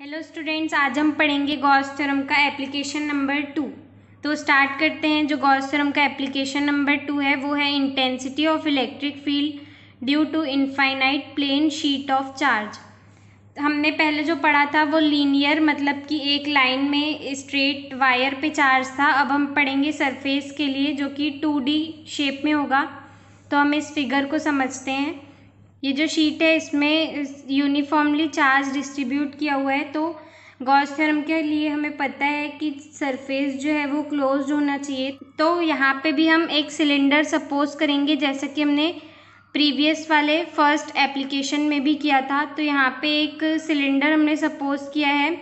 hello students आज हम पढ़ेंगे गॉस थ्योरम का एप्लीकेशन नंबर टू तो स्टार्ट करते हैं जो गॉस थ्योरम का एप्लीकेशन नंबर टू है वो है intensity of electric field due to infinite plane sheet of charge हमने पहले जो पढ़ा था वो लीनियर मतलब कि एक लाइन में स्ट्रेट वायर पे चार्ज था अब हम पढ़ेंगे सरफेस के लिए जो कि टू शेप में होगा तो हम इस फिगर को समझते हैं ये जो शीट है इसमें यूनिफॉर्मली चार्ज डिस्ट्रीब्यूट किया हुआ है तो गॉस थ्योरम के लिए हमें पता है कि सरफेस जो है वो क्लोज होना चाहिए तो यहाँ पे भी हम एक सिलेंडर सपोज करेंगे जैसा कि हमने प्रीवियस वाले फर्स्ट एप्लीकेशन में भी किया था तो यहाँ पे एक सिलेंडर हमने सपोज किया है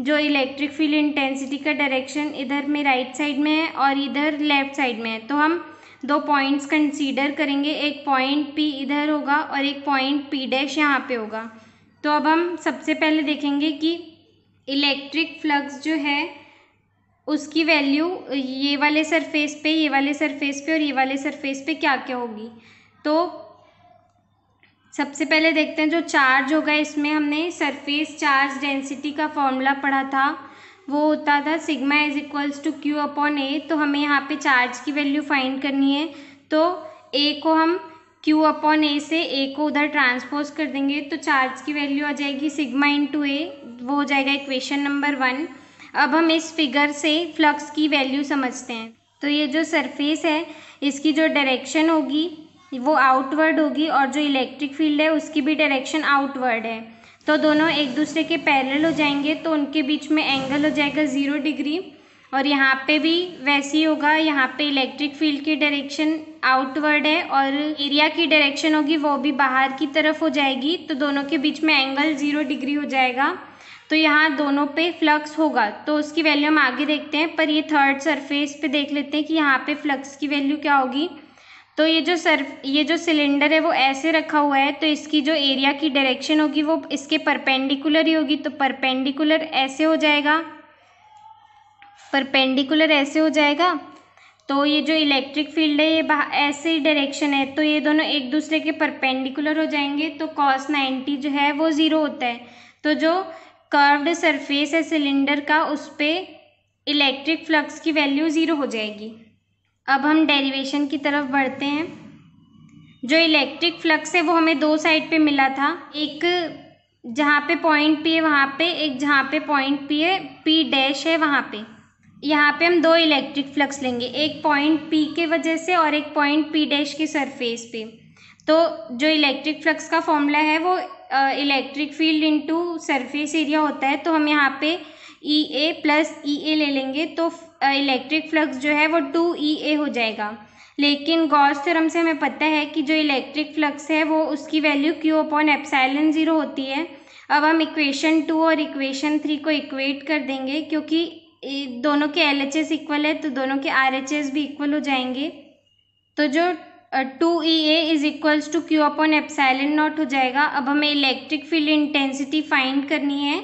जो इलेक्ट्रिक फील्ड इंटेंसिटी का डायरेक्शन इधर में राइट साइड में है और इधर लेफ्ट साइड में है तो हम दो पॉइंट्स कंसीडर करेंगे एक पॉइंट पी इधर होगा और एक पॉइंट पी डैश यहाँ पे होगा तो अब हम सबसे पहले देखेंगे कि इलेक्ट्रिक फ्लक्स जो है उसकी वैल्यू ये वाले सरफेस पे ये वाले सरफेस पे और ये वाले सरफेस पे क्या क्या होगी तो सबसे पहले देखते हैं जो चार्ज होगा इसमें हमने सरफेस चार्ज डेंसिटी का फॉर्मूला पढ़ा था वो होता था sigma is equals to Q upon A तो हमें यहाँ पे चार्ज की वैल्यू फाइंड करनी है तो ए को हम क्यू अपॉन ए से ए को उधर ट्रांसपोज कर देंगे तो चार्ज की वैल्यू आ जाएगी सिग्मा इन टू ए वो हो जाएगा इक्वेशन नंबर वन अब हम इस फिगर से फ्लक्स की वैल्यू समझते हैं तो ये जो सरफेस है इसकी जो डायरेक्शन होगी वो आउटवर्ड होगी और जो इलेक्ट्रिक फील्ड है उसकी भी डायरेक्शन आउटवर्ड है तो दोनों एक दूसरे के पैरेलल हो जाएंगे तो उनके बीच में एंगल हो जाएगा ज़ीरो डिग्री और यहाँ पे भी वैसे ही होगा यहाँ पे इलेक्ट्रिक फील्ड की डायरेक्शन आउटवर्ड है और एरिया की डायरेक्शन होगी वो भी बाहर की तरफ हो जाएगी तो दोनों के बीच में एंगल ज़ीरो डिग्री हो जाएगा तो यहाँ दोनों पे फ्लक्स होगा तो उसकी वैल्यू हम आगे देखते हैं पर ये थर्ड सरफेस पे देख लेते हैं कि यहाँ पे फ्लक्स की वैल्यू क्या होगी तो ये जो सर ये जो सिलेंडर है वो ऐसे रखा हुआ है तो इसकी जो एरिया की डायरेक्शन होगी वो इसके परपेंडिकुलर ही होगी तो परपेंडिकुलर ऐसे हो जाएगा परपेंडिकुलर ऐसे हो जाएगा तो ये जो इलेक्ट्रिक फील्ड है ये ऐसे ही डायरेक्शन है तो ये दोनों एक दूसरे के परपेंडिकुलर हो जाएंगे तो कॉस नाइन्टी जो है वो ज़ीरो होता है तो जो कर्व्ड सरफेस है सिलेंडर का उस पर इलेक्ट्रिक फ्लक्स की वैल्यू ज़ीरो हो जाएगी अब हम डेरिवेशन की तरफ बढ़ते हैं जो इलेक्ट्रिक फ्लक्स है वो हमें दो साइड पे मिला था एक जहाँ पे पॉइंट पी है वहाँ पे एक जहाँ पे पॉइंट पी है पी डैश है वहाँ पे यहाँ पे हम दो इलेक्ट्रिक फ्लक्स लेंगे एक पॉइंट पी के वजह से और एक पॉइंट पी डैश के सरफेस पे तो जो इलेक्ट्रिक फ्लक्स का फॉर्मूला है वो electric field into surface area होता है तो हम यहाँ पे ई ए प्लस ई ए ले लेंगे तो इलेक्ट्रिक फ्लक्स जो है वो टू ई ए हो जाएगा लेकिन गॉस थ्योरम से हमें पता है कि जो इलेक्ट्रिक फ्लक्स है वो उसकी value Q upon epsilon zero होती है अब हम इक्वेशन टू और इक्वेशन थ्री को इक्वेट कर देंगे क्योंकि दोनों के एल एच एस इक्वल है तो दोनों के आर एच एस भी इक्वल हो जाएंगे तो जो two E A is equals to Q upon epsilon naught हो जाएगा अब हमें इलेक्ट्रिक फील्ड इंटेंसिटी फाइंड करनी है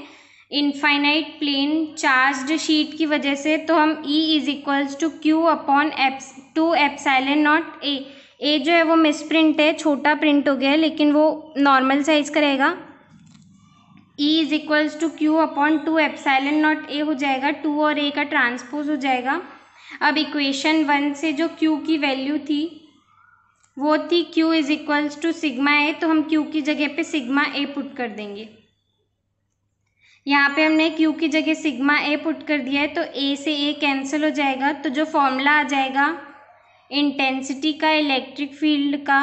इनफाइनाइट प्लेन चार्ज्ड शीट की वजह से तो हम E is equals to Q upon eps two epsilon naught A A जो है वो मिस प्रिंट है छोटा प्रिंट हो गया है लेकिन वो नॉर्मल साइज का रहेगा E is equals to Q upon two epsilon naught A हो जाएगा टू और ए का ट्रांसपोज हो जाएगा अब इक्वेशन वन से जो क्यू की वैल्यू थी वो थी Q is equals to sigma A तो हम क्यू की जगह पे सिग्मा ए पुट कर देंगे यहाँ पे हमने क्यू की जगह सिग्मा ए पुट कर दिया है तो ए से ए कैंसिल हो जाएगा तो जो फॉर्मूला आ जाएगा इंटेंसिटी का इलेक्ट्रिक फील्ड का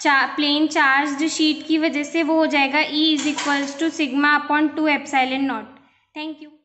चा, प्लेन चार्ज शीट की वजह से वो हो जाएगा E is equals to sigma upon two epsilon naught thank you